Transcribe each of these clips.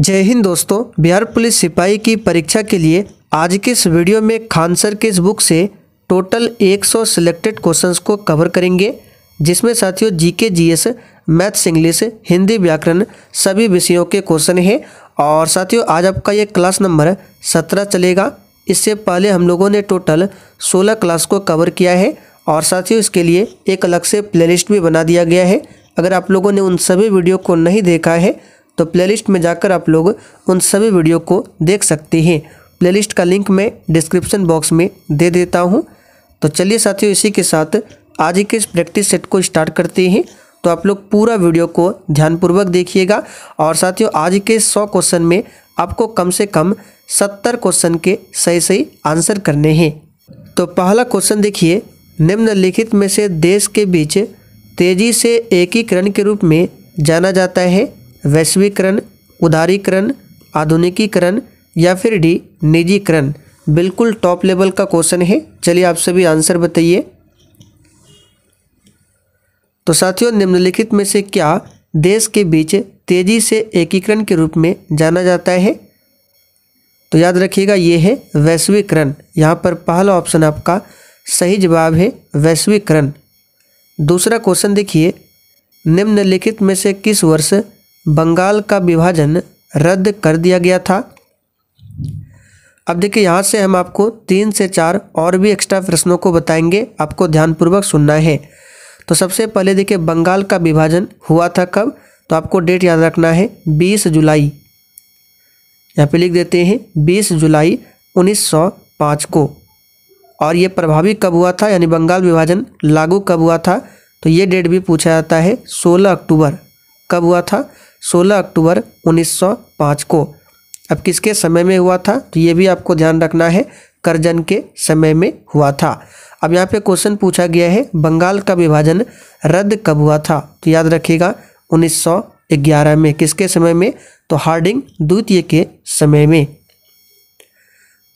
जय हिंद दोस्तों बिहार पुलिस सिपाही की परीक्षा के लिए आज के इस वीडियो में खान सर के इस बुक से टोटल 100 सिलेक्टेड क्वेश्चंस को कवर करेंगे जिसमें साथियों GK GS maths English Hindi व्याकरण सभी विषयों के क्वेश्चन हैं और साथियों आज आपका ये क्लास नंबर सत्रह चलेगा इससे पहले हम लोगों ने टोटल सोलह क्लास को कवर किया है और साथियों इसके लिए एक अलग से प्ले भी बना दिया गया है अगर आप लोगों ने उन सभी वीडियो को नहीं देखा है तो प्लेलिस्ट में जाकर आप लोग उन सभी वीडियो को देख सकते हैं प्लेलिस्ट का लिंक मैं डिस्क्रिप्शन बॉक्स में दे देता हूँ तो चलिए साथियों इसी के साथ आज के इस प्रैक्टिस सेट को स्टार्ट करते हैं तो आप लोग पूरा वीडियो को ध्यानपूर्वक देखिएगा और साथियों आज के सौ क्वेश्चन में आपको कम से कम सत्तर क्वेश्चन के सही सही आंसर करने हैं तो पहला क्वेश्चन देखिए निम्नलिखित में से देश के बीच तेजी से एकीकरण के रूप में जाना जाता है वैश्वीकरण उदारीकरण आधुनिकीकरण या फिर डी निजीकरण बिल्कुल टॉप लेवल का क्वेश्चन है चलिए आप सभी आंसर बताइए तो साथियों निम्नलिखित में से क्या देश के बीच तेजी से एकीकरण के रूप में जाना जाता है तो याद रखिएगा ये है वैश्वीकरण यहाँ पर पहला ऑप्शन आपका सही जवाब है वैश्वीकरण दूसरा क्वेश्चन देखिए निम्नलिखित में से किस वर्ष बंगाल का विभाजन रद्द कर दिया गया था अब देखिए यहाँ से हम आपको तीन से चार और भी एक्स्ट्रा प्रश्नों को बताएंगे आपको ध्यानपूर्वक सुनना है तो सबसे पहले देखिए बंगाल का विभाजन हुआ था कब तो आपको डेट याद रखना है 20 जुलाई यहाँ पे लिख देते हैं 20 जुलाई 1905 को और ये प्रभावी कब हुआ था यानी बंगाल विभाजन लागू कब हुआ था तो ये डेट भी पूछा जाता है सोलह अक्टूबर कब हुआ था 16 अक्टूबर 1905 को अब किसके समय में हुआ था तो ये भी आपको ध्यान रखना है करजन के समय में हुआ था अब यहाँ पे क्वेश्चन पूछा गया है बंगाल का विभाजन रद्द कब हुआ था तो याद रखिएगा 1911 में किसके समय में तो हार्डिंग द्वितीय के समय में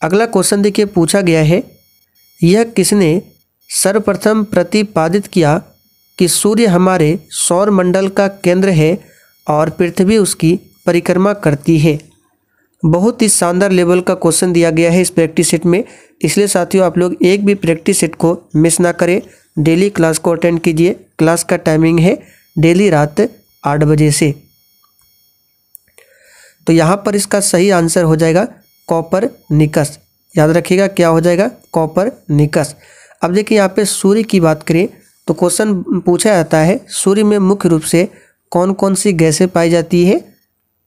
अगला क्वेश्चन देखिए पूछा गया है यह किसने सर्वप्रथम प्रतिपादित किया कि सूर्य हमारे सौर मंडल का केंद्र है और पृथ्वी उसकी परिक्रमा करती है बहुत ही शानदार लेवल का क्वेश्चन दिया गया है इस प्रैक्टिस सेट में इसलिए साथियों आप लोग एक भी प्रैक्टिस सेट को मिस ना करें डेली क्लास को अटेंड कीजिए क्लास का टाइमिंग है डेली रात आठ बजे से तो यहाँ पर इसका सही आंसर हो जाएगा कॉपर निकस याद रखिएगा क्या हो जाएगा कॉपर निकस अब देखिए यहाँ पे सूर्य की बात करें तो क्वेश्चन पूछा जाता है सूर्य में मुख्य रूप से कौन कौन सी गैसें पाई जाती है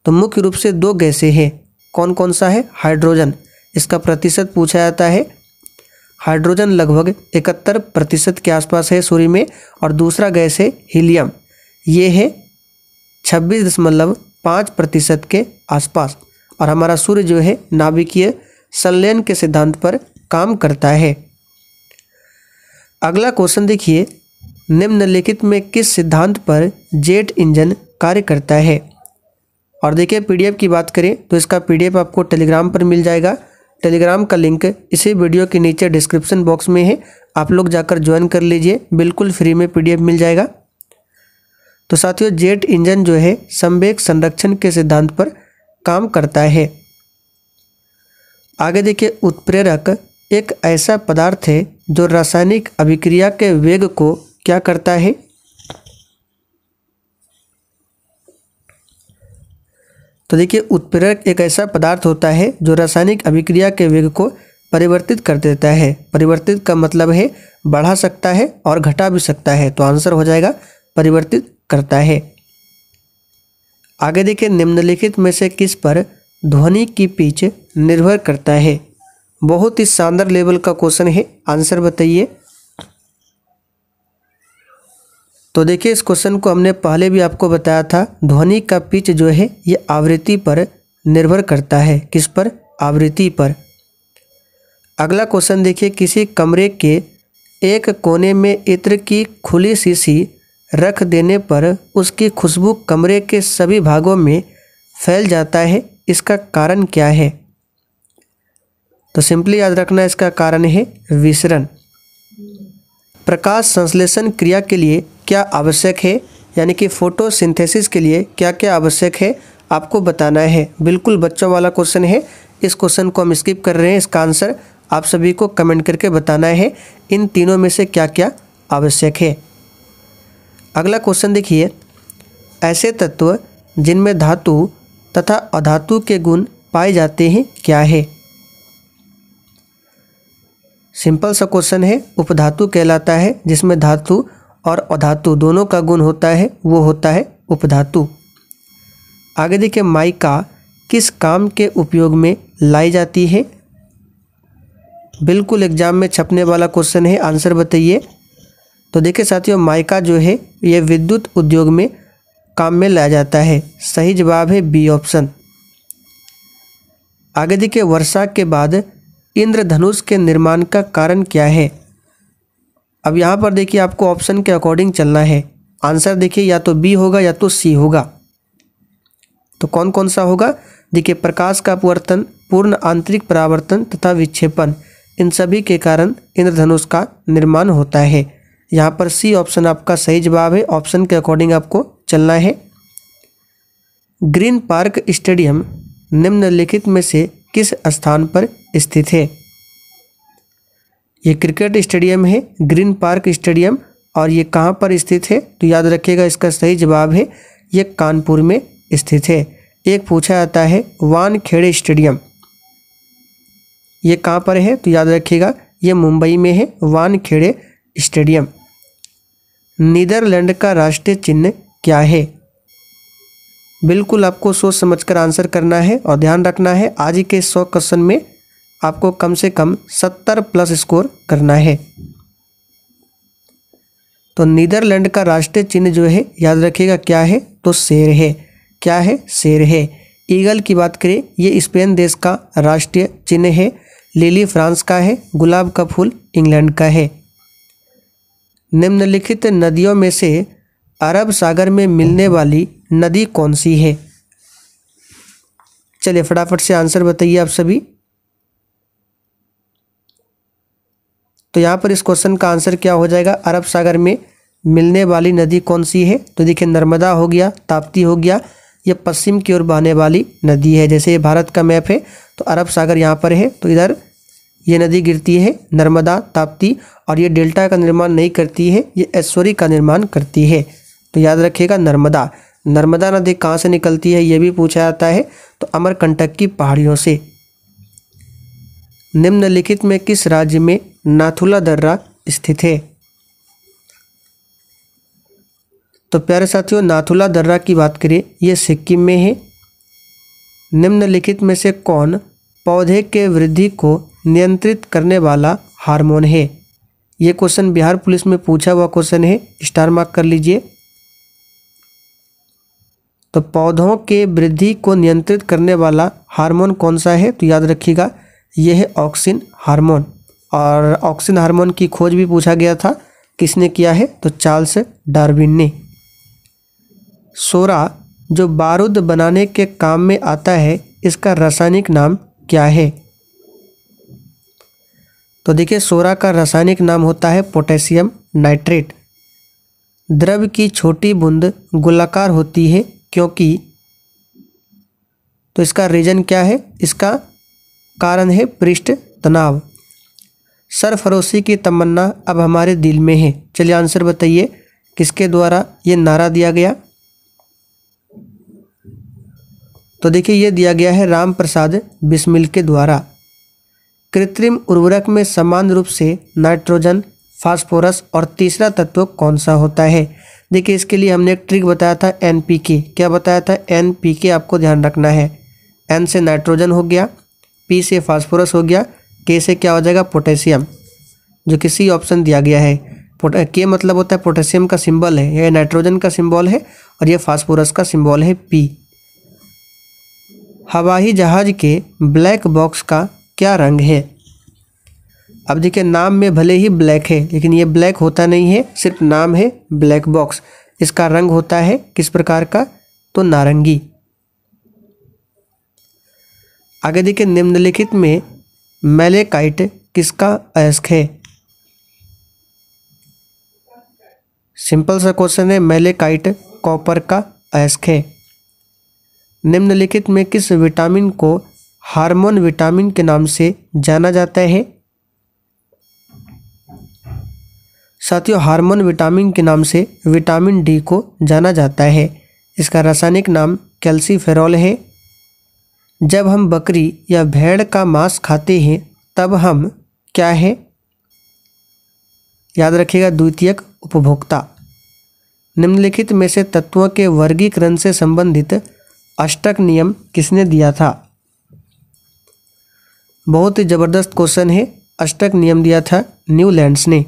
तो मुख्य रूप से दो गैसें हैं कौन कौन सा है हाइड्रोजन इसका प्रतिशत पूछा जाता है हाइड्रोजन लगभग इकहत्तर प्रतिशत के आसपास है सूर्य में और दूसरा गैस है हीलियम ये है छब्बीस दशमलव पाँच प्रतिशत के आसपास और हमारा सूर्य जो है नाभिकीय संलयन के सिद्धांत पर काम करता है अगला क्वेश्चन देखिए निम्नलिखित में किस सिद्धांत पर जेट इंजन कार्य करता है और देखिए पीडीएफ की बात करें तो इसका पीडीएफ आपको टेलीग्राम पर मिल जाएगा टेलीग्राम का लिंक इसी वीडियो के नीचे डिस्क्रिप्शन बॉक्स में है आप लोग जाकर ज्वाइन कर लीजिए बिल्कुल फ्री में पीडीएफ मिल जाएगा तो साथियों जेट इंजन जो है संवेग संरक्षण के सिद्धांत पर काम करता है आगे देखिए उत्प्रेरक एक ऐसा पदार्थ है जो रासायनिक अभिक्रिया के वेग को क्या करता है तो देखिए उत्प्रेरक एक ऐसा पदार्थ होता है जो रासायनिक अभिक्रिया के वेग को परिवर्तित कर देता है परिवर्तित का मतलब है बढ़ा सकता है और घटा भी सकता है तो आंसर हो जाएगा परिवर्तित करता है आगे देखिए निम्नलिखित में से किस पर ध्वनि की पीच निर्भर करता है बहुत ही शानदार लेवल का क्वेश्चन है आंसर बताइए तो देखिए इस क्वेश्चन को हमने पहले भी आपको बताया था ध्वनि का पिच जो है ये आवृत्ति पर निर्भर करता है किस पर आवृत्ति पर अगला क्वेश्चन देखिए किसी कमरे के एक कोने में इत्र की खुली शीशी रख देने पर उसकी खुशबू कमरे के सभी भागों में फैल जाता है इसका कारण क्या है तो सिंपली याद रखना इसका कारण है विसरण प्रकाश संश्लेषण क्रिया के लिए क्या आवश्यक है यानी कि फोटोसिंथेसिस के लिए क्या क्या आवश्यक है आपको बताना है बिल्कुल बच्चों वाला क्वेश्चन है इस क्वेश्चन को हम स्किप कर रहे हैं इसका आंसर आप सभी को कमेंट करके बताना है इन तीनों में से क्या क्या आवश्यक है अगला क्वेश्चन देखिए ऐसे तत्व जिनमें धातु तथा अधातु के गुण पाए जाते हैं क्या है सिंपल सा क्वेश्चन है उपधातु कहलाता है जिसमें धातु और अधातु दोनों का गुण होता है वो होता है उपधातु आगे देखिए माइका किस काम के उपयोग में लाई जाती है बिल्कुल एग्जाम में छपने वाला क्वेश्चन है आंसर बताइए तो देखिए साथियों माइका जो है यह विद्युत उद्योग में काम में लाया जाता है सही जवाब है बी ऑप्शन आगे देखिए वर्षा के बाद इंद्रधनुष के निर्माण का कारण क्या है अब यहाँ पर देखिए आपको ऑप्शन के अकॉर्डिंग चलना है आंसर देखिए या तो बी होगा या तो सी होगा तो कौन कौन सा होगा देखिए प्रकाश का अपवर्तन पूर्ण आंतरिक परावर्तन तथा विक्षेपण इन सभी के कारण इंद्रधनुष का निर्माण होता है यहाँ पर सी ऑप्शन आपका सही जवाब है ऑप्शन के अकॉर्डिंग आपको चलना है ग्रीन पार्क स्टेडियम निम्नलिखित में से किस स्थान पर स्थित है ये क्रिकेट स्टेडियम है ग्रीन पार्क स्टेडियम और ये कहाँ पर स्थित है तो याद रखिएगा इसका सही जवाब है ये कानपुर में स्थित है एक पूछा जाता है वानखेड़े स्टेडियम ये कहाँ पर है तो याद रखिएगा ये मुंबई में है वानखेड़े स्टेडियम नीदरलैंड का राष्ट्रीय चिन्ह क्या है बिल्कुल आपको सोच समझकर आंसर करना है और ध्यान रखना है आज के सौ क्वेश्चन में आपको कम से कम सत्तर प्लस स्कोर करना है तो नीदरलैंड का राष्ट्रीय चिन्ह जो है याद रखिएगा क्या है तो शेर है क्या है शेर है ईगल की बात करें ये स्पेन देश का राष्ट्रीय चिन्ह है लिली फ्रांस का है गुलाब का फूल इंग्लैंड का है निम्नलिखित नदियों में से अरब सागर में मिलने वाली नदी कौन सी है चलिए फटाफट से आंसर बताइए आप सभी तो यहाँ पर इस क्वेश्चन का आंसर क्या हो जाएगा अरब सागर में मिलने वाली नदी कौन सी है तो देखिए नर्मदा हो गया ताप्ती हो गया ये पश्चिम की ओर बहने वाली नदी है जैसे ये भारत का मैप है तो अरब सागर यहाँ पर है तो इधर ये नदी गिरती है नर्मदा ताप्ती और ये डेल्टा का निर्माण नहीं करती है ये ऐश्वरी का निर्माण करती है तो याद रखिएगा नर्मदा नर्मदा नदी कहाँ से निकलती है ये भी पूछा जाता है तो अमरकंटक की पहाड़ियों से निम्नलिखित में किस राज्य में नाथुला दर्रा स्थित है तो प्यारे साथियों नाथुला दर्रा की बात करें यह सिक्किम में है निम्नलिखित में से कौन पौधे के वृद्धि को नियंत्रित करने वाला हार्मोन है ये क्वेश्चन बिहार पुलिस में पूछा हुआ क्वेश्चन है स्टार मार्क कर लीजिए तो पौधों के वृद्धि को नियंत्रित करने वाला हार्मोन कौन सा है तो याद रखिएगा यह है ऑक्सिन हार्मोन और ऑक्सिन हार्मोन की खोज भी पूछा गया था किसने किया है तो चार्ल्स डार्विन ने सोरा जो बारूद बनाने के काम में आता है इसका रासायनिक नाम क्या है तो देखिए सोरा का रासायनिक नाम होता है पोटेशियम नाइट्रेट द्रव की छोटी बूंद गोलाकार होती है क्योंकि तो इसका रीजन क्या है इसका कारण है पृष्ठ तनाव सरफरोशी की तमन्ना अब हमारे दिल में है चलिए आंसर बताइए किसके द्वारा ये नारा दिया गया तो देखिए ये दिया गया है राम प्रसाद बिस्मिल के द्वारा कृत्रिम उर्वरक में समान रूप से नाइट्रोजन फास्फोरस और तीसरा तत्व कौन सा होता है देखिए इसके लिए हमने एक ट्रिक बताया था एन पी के क्या बताया था एन पी के आपको ध्यान रखना है एन से नाइट्रोजन हो गया पी से फास्फोरस हो गया के से क्या हो जाएगा पोटेशियम जो कि सी ऑप्शन दिया गया है के मतलब होता है पोटेशियम का सिंबल है यह नाइट्रोजन का सिंबल है और यह फास्फोरस का सिंबल है पी हवाई जहाज के ब्लैक बॉक्स का क्या रंग है अब देखिए नाम में भले ही ब्लैक है लेकिन ये ब्लैक होता नहीं है सिर्फ नाम है ब्लैक बॉक्स इसका रंग होता है किस प्रकार का तो नारंगी आगे देखिए निम्नलिखित में मेलेकाइट किसका अयस्क है सिंपल सा क्वेश्चन है मेलेकाइट कॉपर का अयस्क है निम्नलिखित में किस विटामिन को हार्मोन विटामिन के नाम से जाना जाता है साथियों हार्मोन विटामिन के नाम से विटामिन डी को जाना जाता है इसका रासायनिक नाम कैल्सीफेरॉल है जब हम बकरी या भेड़ का मांस खाते हैं तब हम क्या है याद रखिएगा द्वितीयक उपभोक्ता निम्नलिखित में से तत्वों के वर्गीकरण से संबंधित अष्टक नियम किसने दिया था बहुत ही ज़बरदस्त क्वेश्चन है अष्टक नियम दिया था न्यूलैंड्स ने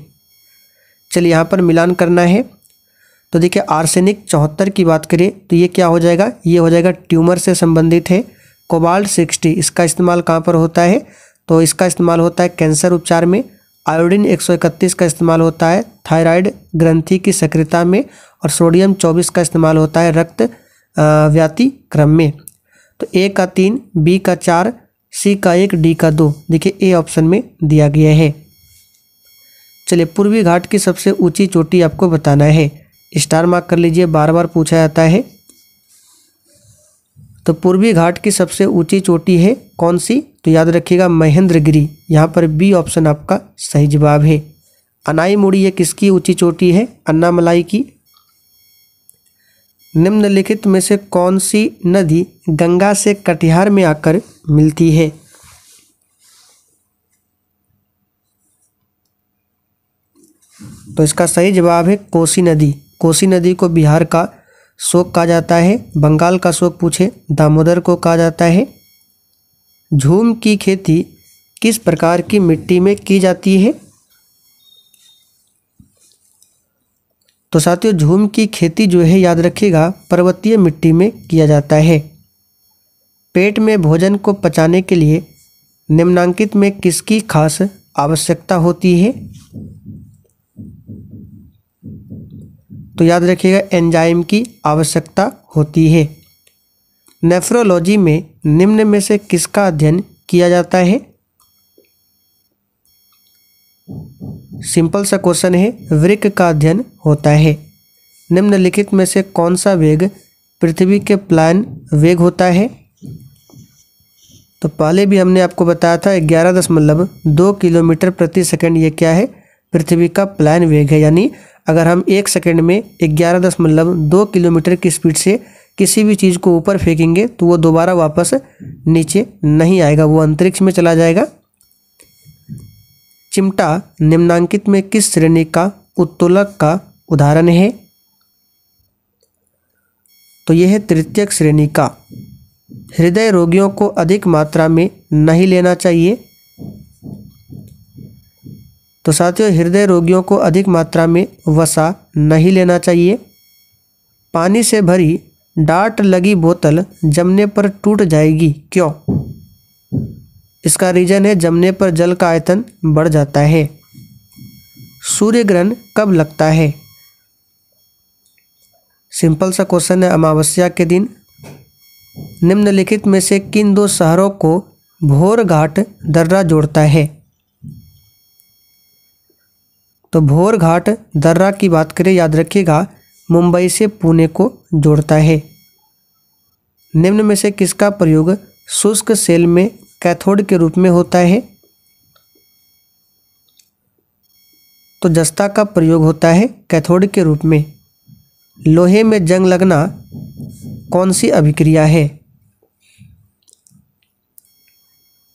चलिए यहाँ पर मिलान करना है तो देखिए आर्सेनिक चौहत्तर की बात करें तो ये क्या हो जाएगा ये हो जाएगा ट्यूमर से संबंधित है कोबाल्ट सिक्सटी इसका इस्तेमाल कहाँ पर होता है तो इसका इस्तेमाल होता है कैंसर उपचार में आयोडीन 131 का इस्तेमाल होता है थायराइड ग्रंथि की सक्रियता में और सोडियम 24 का इस्तेमाल होता है रक्त व्याति क्रम में तो ए का तीन बी का चार सी का एक डी का दो देखिए ए ऑप्शन में दिया गया है चलिए पूर्वी घाट की सबसे ऊंची चोटी आपको बताना है स्टार मार्क कर लीजिए बार बार पूछा जाता है तो पूर्वी घाट की सबसे ऊंची चोटी है कौन सी तो याद रखिएगा महेंद्रगिरी यहाँ पर बी ऑप्शन आपका सही जवाब है अनाई मुड़ी ये किसकी ऊंची चोटी है अन्नामलाई की निम्नलिखित में से कौन सी नदी गंगा से कटिहार में आकर मिलती है तो इसका सही जवाब है कोसी नदी कोसी नदी को बिहार का शोक कहा जाता है बंगाल का शोक पूछे दामोदर को कहा जाता है झूम की खेती किस प्रकार की मिट्टी में की जाती है तो साथियों झूम की खेती जो है याद रखिएगा पर्वतीय मिट्टी में किया जाता है पेट में भोजन को पचाने के लिए निम्नांकित में किसकी खास आवश्यकता होती है तो याद रखिएगा एंजाइम की आवश्यकता होती है नेफ्रोलॉजी में निम्न में से किसका अध्ययन किया जाता है सिंपल सा क्वेश्चन है वृक का अध्ययन होता है निम्नलिखित में से कौन सा वेग पृथ्वी के प्लान वेग होता है तो पहले भी हमने आपको बताया था ग्यारह दशमलव दो किलोमीटर प्रति सेकंड ये क्या है पृथ्वी का प्लान वेग है यानी अगर हम एक सेकेंड में ग्यारह दशमलव दो किलोमीटर की स्पीड से किसी भी चीज़ को ऊपर फेंकेंगे तो वो दोबारा वापस नीचे नहीं आएगा वो अंतरिक्ष में चला जाएगा चिमटा निम्नांकित में किस श्रेणी का उत्तोलक का उदाहरण है तो यह है तृतीयक श्रेणी का हृदय रोगियों को अधिक मात्रा में नहीं लेना चाहिए तो साथियों हृदय रोगियों को अधिक मात्रा में वसा नहीं लेना चाहिए पानी से भरी डाट लगी बोतल जमने पर टूट जाएगी क्यों इसका रीजन है जमने पर जल का आयतन बढ़ जाता है सूर्य ग्रहण कब लगता है सिंपल सा क्वेश्चन है अमावस्या के दिन निम्नलिखित में से किन दो शहरों को भोर घाट दर्रा जोड़ता है तो भोर घाट दर्रा की बात करें याद रखिएगा मुंबई से पुणे को जोड़ता है निम्न में से किसका प्रयोग शुष्क सेल में कैथोड के रूप में होता है तो जस्ता का प्रयोग होता है कैथोड के रूप में लोहे में जंग लगना कौन सी अभिक्रिया है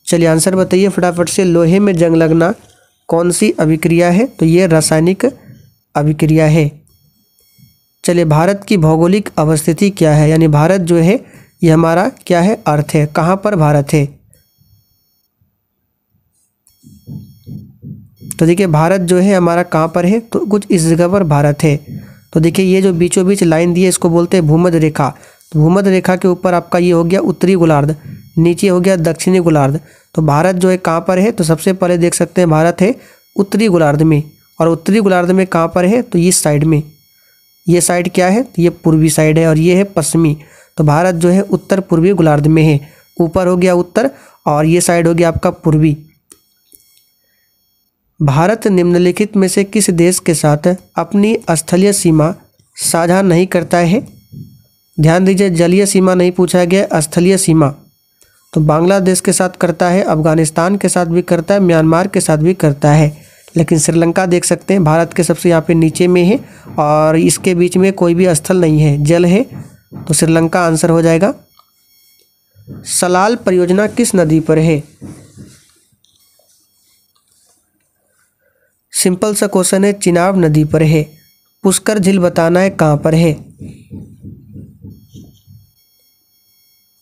चलिए आंसर बताइए फटाफट से लोहे में जंग लगना कौन सी अभिक्रिया है तो ये रासायनिक अभिक्रिया है चलिए भारत की भौगोलिक अवस्थिति क्या है यानी भारत जो है ये हमारा क्या है अर्थ है कहाँ पर भारत है तो देखिए भारत जो है हमारा कहाँ पर है तो कुछ इस जगह पर भारत है तो देखिए ये जो बीचों बीच लाइन दी है इसको बोलते हैं भूमध रेखा तो भूमध रेखा के ऊपर आपका ये हो गया उत्तरी गोलार्ध नीचे हो गया दक्षिणी गोलार्ध तो भारत जो है कहाँ पर है तो सबसे पहले देख सकते हैं भारत है उत्तरी गोलार्ध में और उत्तरी गोलार्ध में कहाँ पर है तो इस साइड में ये साइड क्या है तो ये पूर्वी साइड है और ये है पश्चिमी तो भारत जो है उत्तर पूर्वी गोलार्ध में है ऊपर हो गया उत्तर और ये साइड हो गया आपका पूर्वी भारत निम्नलिखित में से किस देश के साथ अपनी स्थलीय सीमा साझा नहीं करता है ध्यान दीजिए जलीय सीमा नहीं पूछा गया स्थलीय सीमा तो बांग्लादेश के साथ करता है अफगानिस्तान के साथ भी करता है म्यांमार के साथ भी करता है लेकिन श्रीलंका देख सकते हैं भारत के सबसे यहाँ पे नीचे में है और इसके बीच में कोई भी स्थल नहीं है जल है तो श्रीलंका आंसर हो जाएगा सलाल परियोजना किस नदी पर है सिंपल सा क्वेश्चन है चिनाब नदी पर है पुष्कर झील बताना है कहाँ पर है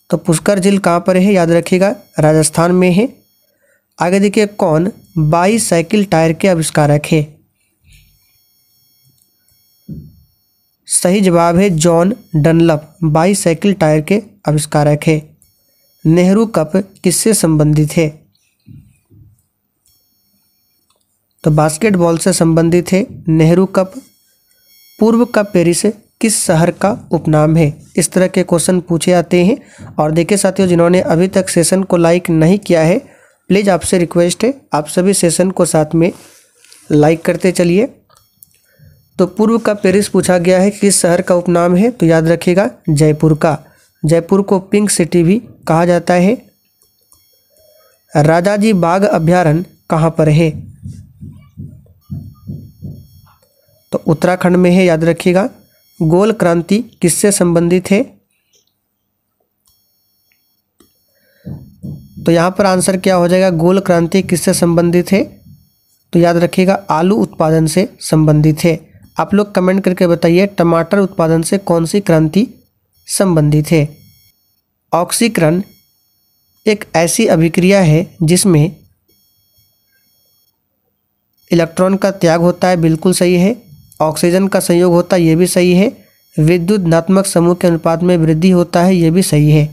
तो पुष्कर झील कहाँ पर है याद रखिएगा राजस्थान में है आगे देखिए कौन बाई साइकिल टायर के आविष्कारक है सही जवाब है John Dunlop bicycle tyre के आविष्कारक है नेहरू कप किससे संबंधित है तो बास्केटबॉल से संबंधित है नेहरू कप पूर्व का पेरिस किस शहर का उपनाम है इस तरह के क्वेश्चन पूछे आते हैं और देखिए साथियों जिन्होंने अभी तक सेशन को लाइक नहीं किया है प्लीज़ आपसे रिक्वेस्ट है आप सभी सेशन को साथ में लाइक करते चलिए तो पूर्व का पेरिस पूछा गया है किस शहर का उपनाम है तो याद रखिएगा जयपुर का जयपुर को पिंक सिटी भी कहा जाता है राजाजी बाघ अभ्यारण्य कहाँ पर है तो उत्तराखंड में है याद रखिएगा गोल क्रांति किससे संबंधित है तो यहाँ पर आंसर क्या हो जाएगा गोल क्रांति किससे संबंधित है तो याद रखिएगा आलू उत्पादन से संबंधित है आप लोग कमेंट करके बताइए टमाटर उत्पादन से कौन सी क्रांति संबंधित है ऑक्सीकरण एक ऐसी अभिक्रिया है जिसमें इलेक्ट्रॉन का त्याग होता है बिल्कुल सही है ऑक्सीजन का संयोग होता है ये भी सही है विद्युत धनात्मक समूह के अनुपात में वृद्धि होता है ये भी सही है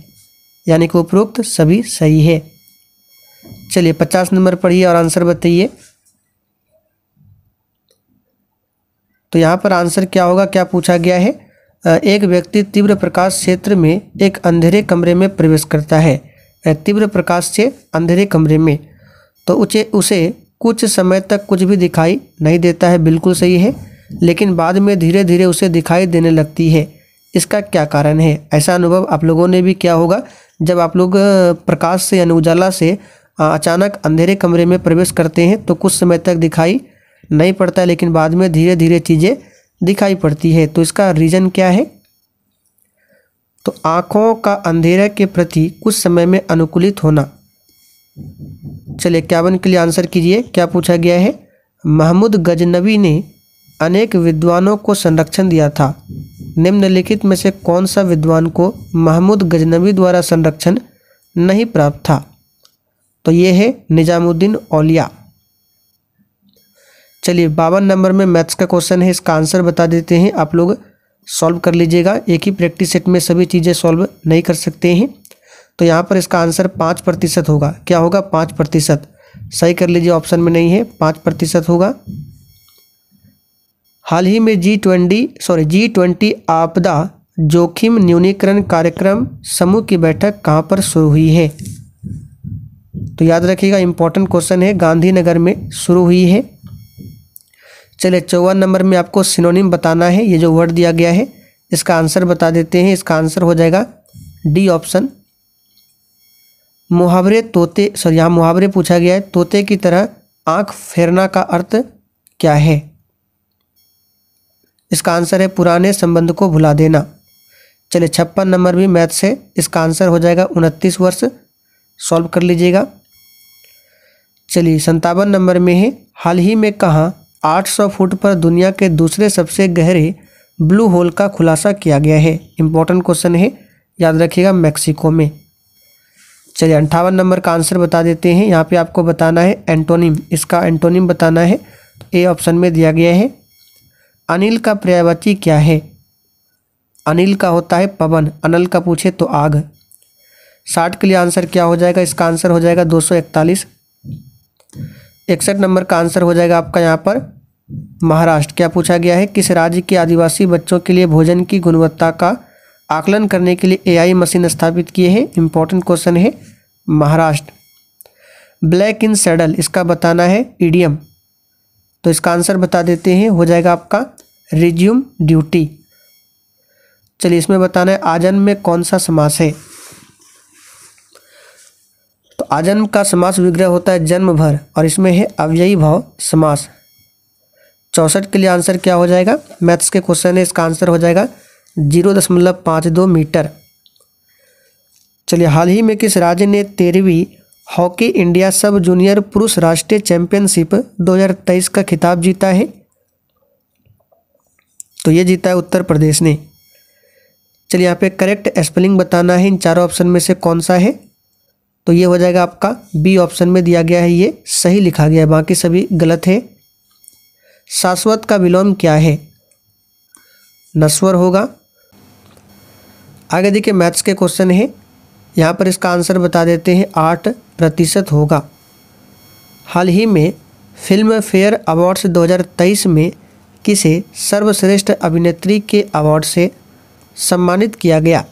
यानी कि उपरोक्त सभी सही है चलिए पचास नंबर पढ़िए और आंसर बताइए तो यहाँ पर आंसर क्या होगा क्या पूछा गया है एक व्यक्ति तीव्र प्रकाश क्षेत्र में एक अंधेरे कमरे में प्रवेश करता है तीव्र प्रकाश से अंधेरे कमरे में तो उसे उसे कुछ समय तक कुछ भी दिखाई नहीं देता है बिल्कुल सही है लेकिन बाद में धीरे धीरे उसे दिखाई देने लगती है इसका क्या कारण है ऐसा अनुभव आप लोगों ने भी किया होगा जब आप लोग प्रकाश से यानी उजाला से अचानक अंधेरे कमरे में प्रवेश करते हैं तो कुछ समय तक दिखाई नहीं पड़ता लेकिन बाद में धीरे धीरे चीज़ें दिखाई पड़ती है तो इसका रीज़न क्या है तो आँखों का अंधेरा के प्रति कुछ समय में अनुकूलित होना चलिए इक्यावन के लिए आंसर कीजिए क्या पूछा गया है महमूद गजनबी ने अनेक विद्वानों को संरक्षण दिया था निम्नलिखित में से कौन सा विद्वान को महमूद गजनबी द्वारा संरक्षण नहीं प्राप्त था तो ये है निजामुद्दीन ओलिया चलिए बावन नंबर में मैथ्स का क्वेश्चन है इसका आंसर बता देते हैं आप लोग सॉल्व कर लीजिएगा एक ही प्रैक्टिस सेट में सभी चीज़ें सॉल्व नहीं कर सकते हैं तो यहाँ पर इसका आंसर पाँच प्रतिशत होगा क्या होगा पाँच प्रतिशत सही कर लीजिए ऑप्शन में नहीं है पाँच प्रतिशत होगा हाल ही में G twenty sorry G twenty आपदा जोखिम न्यूनीकरण कार्यक्रम समूह की बैठक कहाँ पर शुरू हुई है तो याद रखिएगा इंपॉर्टेंट क्वेश्चन है गांधीनगर में शुरू हुई है चलिए चौवन नंबर में आपको सिनोनिम बताना है ये जो वर्ड दिया गया है इसका आंसर बता देते हैं इसका आंसर हो जाएगा डी ऑप्शन मुहावरे तोते सॉरी यहाँ मुहावरे पूछा गया है तोते की तरह आँख फेरना का अर्थ क्या है इसका आंसर है पुराने संबंध को भुला देना चलिए छप्पन नंबर भी मैथ से इसका आंसर हो जाएगा उनतीस वर्ष सॉल्व कर लीजिएगा चलिए संतावन नंबर में है हाल ही में कहाँ 800 फुट पर दुनिया के दूसरे सबसे गहरे ब्लू होल का खुलासा किया गया है इम्पोर्टेंट क्वेश्चन है याद रखिएगा मैक्सिको में चलिए अंठावन नंबर का आंसर बता देते हैं यहाँ पे आपको बताना है एंटोनिम इसका एंटोनिम बताना है ए ऑप्शन में दिया गया है अनिल का पर्यायवाची क्या है अनिल का होता है पवन अनिल का पूछे तो आग साठ के लिए आंसर क्या हो जाएगा इसका आंसर हो जाएगा दो सौ इकतालीस इकसठ नंबर का आंसर हो जाएगा आपका यहाँ पर महाराष्ट्र क्या पूछा गया है किस राज्य के आदिवासी बच्चों के लिए भोजन की गुणवत्ता का आकलन करने के लिए एआई मशीन स्थापित किए हैं इंपॉर्टेंट क्वेश्चन है महाराष्ट्र ब्लैक इन सैडल इसका बताना है ईडीएम तो इसका आंसर बता देते हैं हो जाएगा आपका रिज्यूम ड्यूटी चलिए इसमें बताना है आजन्म में कौन सा समास है तो आजन्म का समास विग्रह होता है जन्म भर और इसमें है अव्ययी भाव समास चौसठ के लिए आंसर क्या हो जाएगा मैथ्स के क्वेश्चन है इसका आंसर हो जाएगा जीरो दशमलव पाँच दो मीटर चलिए हाल ही में किस राज्य ने तेरहवीं हॉकी इंडिया सब जूनियर पुरुष राष्ट्रीय चैंपियनशिप 2023 का खिताब जीता है तो ये जीता है उत्तर प्रदेश ने चलिए यहाँ पे करेक्ट स्पेलिंग बताना है इन चारों ऑप्शन में से कौन सा है तो ये हो जाएगा आपका बी ऑप्शन में दिया गया है ये सही लिखा गया है बाकी सभी गलत है शाश्वत का विलोम क्या है नस्वर होगा आगे देखिए मैथ्स के क्वेश्चन है यहाँ पर इसका आंसर बता देते हैं आठ प्रतिशत होगा हाल ही में फिल्म फेयर अवार्ड्स 2023 में किसे सर्वश्रेष्ठ अभिनेत्री के अवार्ड से सम्मानित किया गया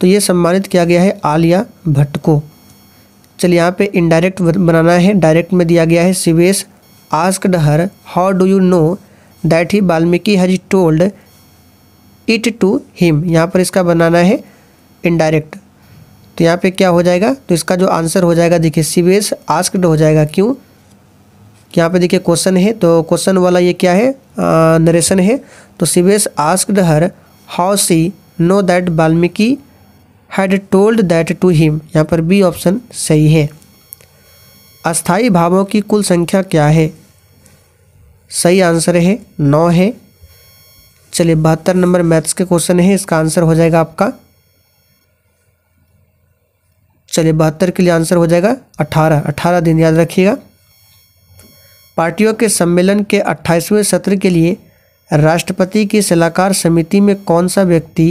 तो ये सम्मानित किया गया है आलिया भट्ट को चलिए यहाँ पे इनडायरेक्ट बनाना है डायरेक्ट में दिया गया है Shivesh asked her how do you know that he Valmiki has told it to him यहाँ पर इसका बनाना है इनडायरेक्ट तो यहाँ पे क्या हो जाएगा तो इसका जो आंसर हो जाएगा देखिए सी बी एस आस्कड हो जाएगा क्यों यहाँ पे देखिए क्वेश्चन है तो क्वेश्चन वाला ये क्या है नरेशन है तो C B S asked her how she know that Valmiki had told that to him यहाँ पर बी ऑप्शन सही है अस्थाई भावों की कुल संख्या क्या है सही आंसर है नौ है चलिए बहत्तर नंबर मैथ्स के क्वेश्चन है इसका आंसर हो जाएगा आपका चलिए बहत्तर के लिए आंसर हो जाएगा अठारह अठारह दिन याद रखिएगा पार्टियों के सम्मेलन के अट्ठाईसवें सत्र के लिए राष्ट्रपति की सलाहकार समिति में कौन सा व्यक्ति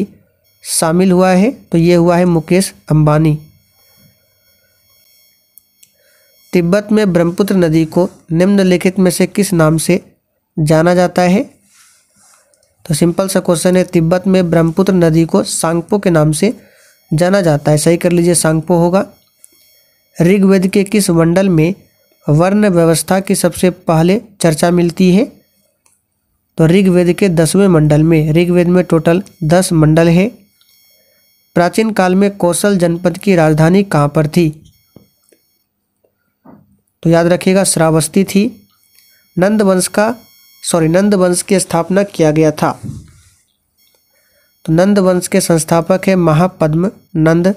शामिल हुआ है तो ये हुआ है मुकेश अंबानी तिब्बत में ब्रह्मपुत्र नदी को निम्नलिखित में से किस नाम से जाना जाता है तो सिंपल सा क्वेश्चन है तिब्बत में ब्रह्मपुत्र नदी को सांगपो के नाम से जाना जाता है सही कर लीजिए सांगपो होगा ऋग्वेद के किस मंडल में वर्ण व्यवस्था की सबसे पहले चर्चा मिलती है तो ऋग्वेद के दसवें मंडल में ऋग्वेद में टोटल दस मंडल है प्राचीन काल में कौशल जनपद की राजधानी कहाँ पर थी तो याद रखिएगा श्रावस्ती थी नंद वंश का सॉरी नंद वंश की स्थापना किया गया था तो नंद वंश के संस्थापक है महापद्म नंद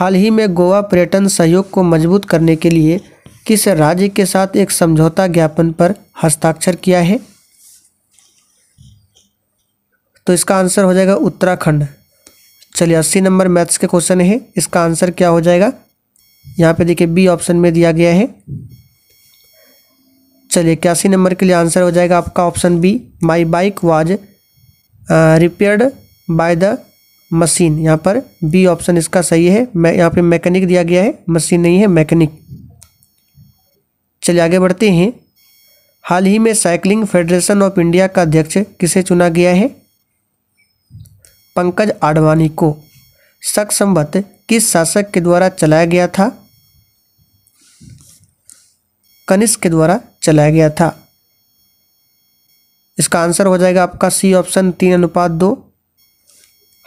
हाल ही में गोवा पर्यटन सहयोग को मजबूत करने के लिए किस राज्य के साथ एक समझौता ज्ञापन पर हस्ताक्षर किया है तो इसका आंसर हो जाएगा उत्तराखंड चलिए अस्सी नंबर मैथ्स के क्वेश्चन है इसका आंसर क्या हो जाएगा यहाँ पे देखिए बी ऑप्शन में दिया गया है चलिए इक्यासी नंबर के लिए आंसर हो जाएगा आपका option B my bike was repaired by the machine यहाँ पर बी ऑप्शन इसका सही है मैं यहाँ पे मैकेनिक दिया गया है मशीन नहीं है मैकेनिक चलिए आगे बढ़ते हैं हाल ही में साइकिलिंग फेडरेशन ऑफ इंडिया का अध्यक्ष किसे चुना गया है पंकज आडवाणी को शक संबत किस शासक के द्वारा चलाया गया था कनिष्क के द्वारा चलाया गया था इसका आंसर हो जाएगा आपका सी ऑप्शन तीन अनुपात दो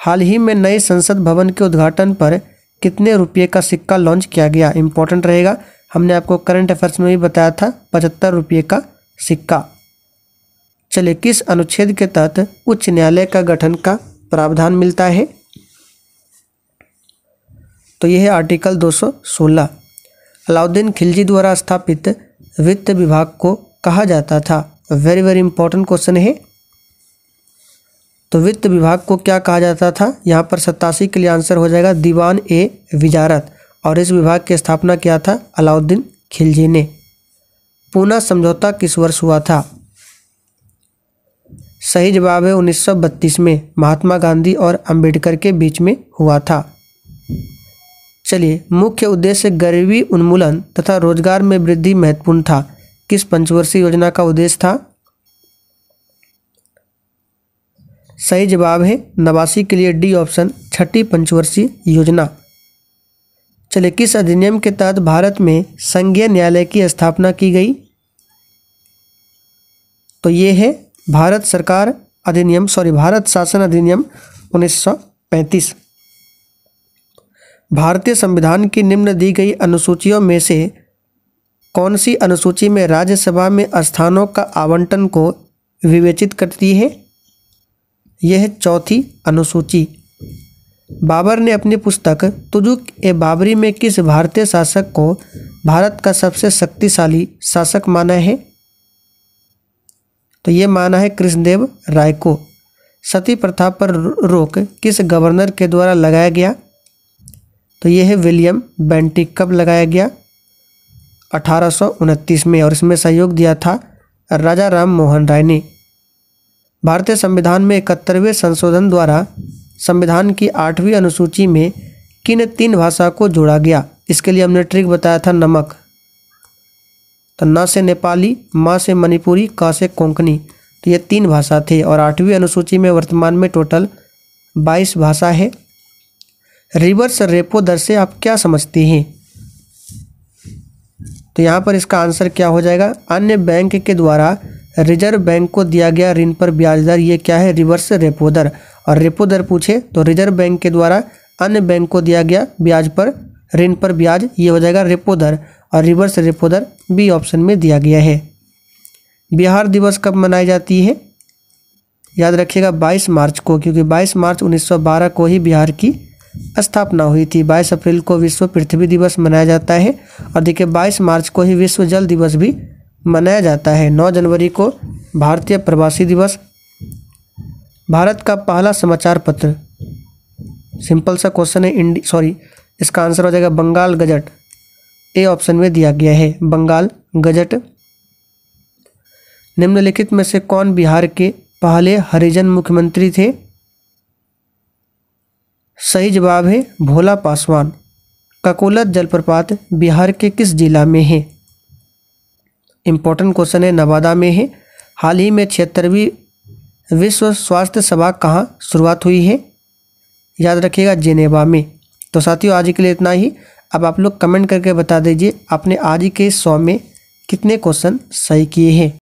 हाल ही में नए संसद भवन के उद्घाटन पर कितने रुपये का सिक्का लॉन्च किया गया इंपॉर्टेंट रहेगा हमने आपको करंट अफेयर्स में भी बताया था पचहत्तर रुपये का सिक्का चलिए किस अनुच्छेद के तहत उच्च न्यायालय का गठन का प्रावधान मिलता है तो यह है आर्टिकल 216 अलाउद्दीन खिलजी द्वारा स्थापित वित्त विभाग को कहा जाता था वेरी वेरी इंपॉर्टेंट क्वेश्चन है तो वित्त विभाग को क्या कहा जाता था यहाँ पर सत्तासी के लिए आंसर हो जाएगा दीवान ए विजारत और इस विभाग की स्थापना किया था अलाउद्दीन खिलजी ने पूना समझौता किस वर्ष हुआ था सही जवाब है 1932 में महात्मा गांधी और अंबेडकर के बीच में हुआ था चलिए मुख्य उद्देश्य गरीबी उन्मूलन तथा रोजगार में वृद्धि महत्वपूर्ण था किस पंचवर्षीय योजना का उद्देश्य था सही जवाब है नवासी के लिए डी ऑप्शन छठी पंचवर्षीय योजना चलिए किस अधिनियम के तहत भारत में संघीय न्यायालय की स्थापना की गई तो ये है भारत सरकार अधिनियम सॉरी भारत शासन अधिनियम 1935 भारतीय संविधान की निम्न दी गई अनुसूचियों में से कौन सी अनुसूची में राज्यसभा में स्थानों का आवंटन को विवेचित करती है यह चौथी अनुसूची बाबर ने अपनी पुस्तक तुजुक ए बाबरी में किस भारतीय शासक को भारत का सबसे शक्तिशाली शासक माना है तो ये माना है कृष्णदेव राय को सती प्रथा पर रोक किस गवर्नर के द्वारा लगाया गया तो यह है विलियम बेंटिक कब लगाया गया अठारह में और इसमें सहयोग दिया था राजा राम मोहन राय ने भारतीय संविधान में इकहत्तरवें संशोधन द्वारा संविधान की आठवीं अनुसूची में किन तीन भाषा को जोड़ा गया इसके लिए हमने ट्रिक बताया था नमक तो न से नेपाली माँ से मणिपुरी का से कोंकणी तो ये तीन भाषा थे और आठवीं अनुसूची में वर्तमान में टोटल बाईस भाषा है रिवर्स रेपो दर से आप क्या समझते हैं तो यहाँ पर इसका आंसर क्या हो जाएगा अन्य बैंक के द्वारा रिजर्व बैंक को दिया गया ऋण पर ब्याज दर ये क्या है रिवर्स रेपो दर और रेपो दर पूछे तो रिजर्व बैंक के द्वारा अन्य बैंक को दिया गया ब्याज पर ऋण पर ब्याज ये हो जाएगा रेपो दर और रिवर्स रेपो दर बी ऑप्शन में दिया गया है बिहार दिवस कब मनाई जाती है याद रखिएगा 22 मार्च को क्योंकि 22 मार्च 1912 को ही बिहार की स्थापना हुई थी 22 अप्रैल को विश्व पृथ्वी दिवस मनाया जाता है और देखिए 22 मार्च को ही विश्व जल दिवस भी मनाया जाता है 9 जनवरी को भारतीय प्रवासी दिवस भारत का पहला समाचार पत्र सिंपल सा क्वेश्चन है इंडी सॉरी इसका आंसर हो जाएगा बंगाल गजट ए ऑप्शन में दिया गया है बंगाल गजट निम्नलिखित में से कौन बिहार के पहले हरिजन मुख्यमंत्री थे सही जवाब है भोला पासवान ककोलत जलप्रपात बिहार के किस जिला में है इम्पोर्टेंट क्वेश्चन है नवादा में है हाल ही में छिहत्तरवीं विश्व स्वास्थ्य सभा कहाँ शुरुआत हुई है याद रखिएगा जेनेवा में तो साथियों आज के लिए इतना ही अब आप लोग कमेंट करके बता दीजिए आपने आज के सौ में कितने क्वेश्चन सही किए हैं